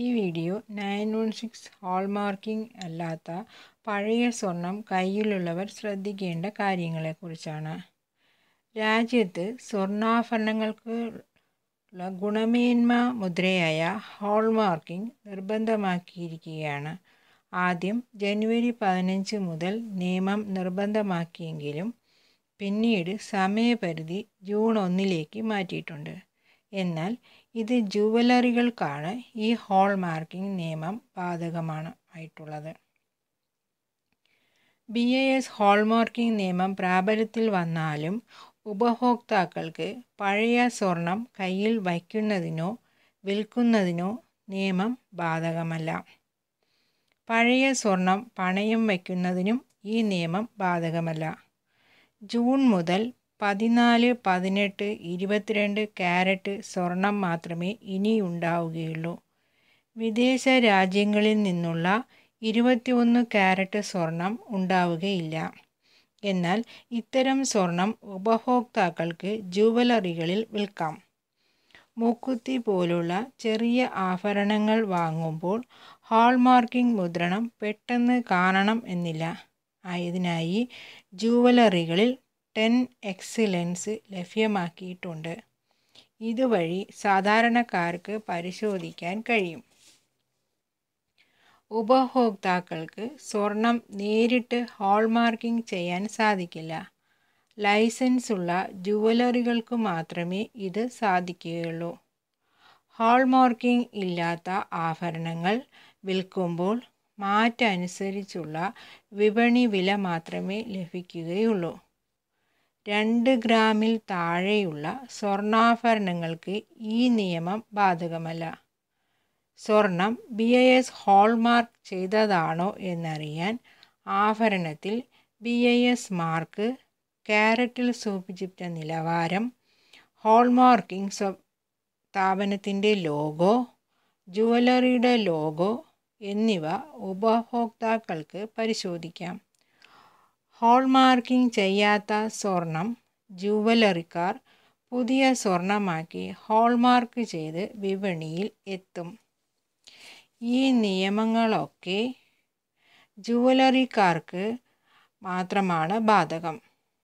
ഈ video nine one six hallmarking അല്ലാത്ത പഴയ സ്വർണം കയ്യിലുള്ളവർ ശ്രദ്ധിക്കേണ്ട കാര്യങ്ങളെക്കുറിച്ചാണ് രാജ്യത്ത് സ്വർണ്ണാഭരണങ്ങൾക്ക് ഗുണമേന്മ മുദ്രയായ ഹോൾമാർക്കിംഗ് നിർബന്ധമാക്കിയിരിക്കുകയാണ് ആദ്യം ജനുവരി പതിനഞ്ച് മുതൽ നിയമം നിർബന്ധമാക്കിയെങ്കിലും പിന്നീട് സമയപരിധി ജൂൺ ഒന്നിലേക്ക് മാറ്റിയിട്ടുണ്ട് എന്നാൽ ഇത് ജുവലറികൾക്കാണ് ഈ ഹോൾ മാർക്കിംഗ് നിയമം ബാധകമാണ് ആയിട്ടുള്ളത് ബി എ എസ് മാർക്കിംഗ് നിയമം പ്രാബല്യത്തിൽ വന്നാലും ഉപഭോക്താക്കൾക്ക് പഴയ സ്വർണം കയ്യിൽ വയ്ക്കുന്നതിനോ വിൽക്കുന്നതിനോ നിയമം ബാധകമല്ല പഴയ സ്വർണം പണയം വയ്ക്കുന്നതിനും ഈ നിയമം ബാധകമല്ല ജൂൺ മുതൽ പതിനാല് പതിനെട്ട് ഇരുപത്തിരണ്ട് കാരറ്റ് സ്വർണം മാത്രമേ ഇനിയുണ്ടാവുകയുള്ളൂ വിദേശ രാജ്യങ്ങളിൽ നിന്നുള്ള ഇരുപത്തിയൊന്ന് കാരറ്റ് സ്വർണം ഉണ്ടാവുകയില്ല എന്നാൽ ഇത്തരം സ്വർണം ഉപഭോക്താക്കൾക്ക് ജുവലറികളിൽ വിൽക്കാം മൂക്കുത്തി പോലുള്ള ചെറിയ ആഭരണങ്ങൾ വാങ്ങുമ്പോൾ ഹാൾമാർക്കിംഗ് മുദ്രണം പെട്ടെന്ന് കാണണം എന്നില്ല ആയതിനായി ജുവലറികളിൽ ടെൻ എക്സലൻസ് ലഭ്യമാക്കിയിട്ടുണ്ട് ഇതുവഴി സാധാരണക്കാർക്ക് പരിശോധിക്കാൻ കഴിയും ഉപഭോക്താക്കൾക്ക് സ്വർണം നേരിട്ട് ഹോൾമാർക്കിംഗ് ചെയ്യാൻ സാധിക്കില്ല ലൈസൻസുള്ള ജുവലറികൾക്ക് മാത്രമേ ഇത് സാധിക്കുകയുള്ളൂ ഹോൾമാർക്കിംഗ് ഇല്ലാത്ത ആഭരണങ്ങൾ വിൽക്കുമ്പോൾ മാറ്റനുസരിച്ചുള്ള വിപണി വില മാത്രമേ ലഭിക്കുകയുള്ളൂ രണ്ട് ഗ്രാമിൽ താഴെയുള്ള സ്വർണ്ണാഭരണങ്ങൾക്ക് ഈ നിയമം ബാധകമല്ല സ്വർണം ബി ഐ എസ് ഹോൾമാർക്ക് ചെയ്തതാണോ എന്നറിയാൻ ആഭരണത്തിൽ ബി ഐ എസ് മാർക്ക് കാരറ്റിൽ സൂചിപ്പിച്ച നിലവാരം ഹോൾമാർക്കിംഗ് സ്ഥാപനത്തിൻ്റെ ലോഗോ ജുവലറിയുടെ ലോഗോ എന്നിവ ഉപഭോക്താക്കൾക്ക് പരിശോധിക്കാം ഹോൾമാർക്കിംഗ് ചെയ്യാത്ത സ്വർണം ജുവലറിക്കാർ പുതിയ സ്വർണമാക്കി ഹോൾമാർക്ക് ചെയ്ത് വിപണിയിൽ എത്തും ഈ നിയമങ്ങളൊക്കെ ജുവലറിക്കാർക്ക് മാത്രമാണ് ബാധകം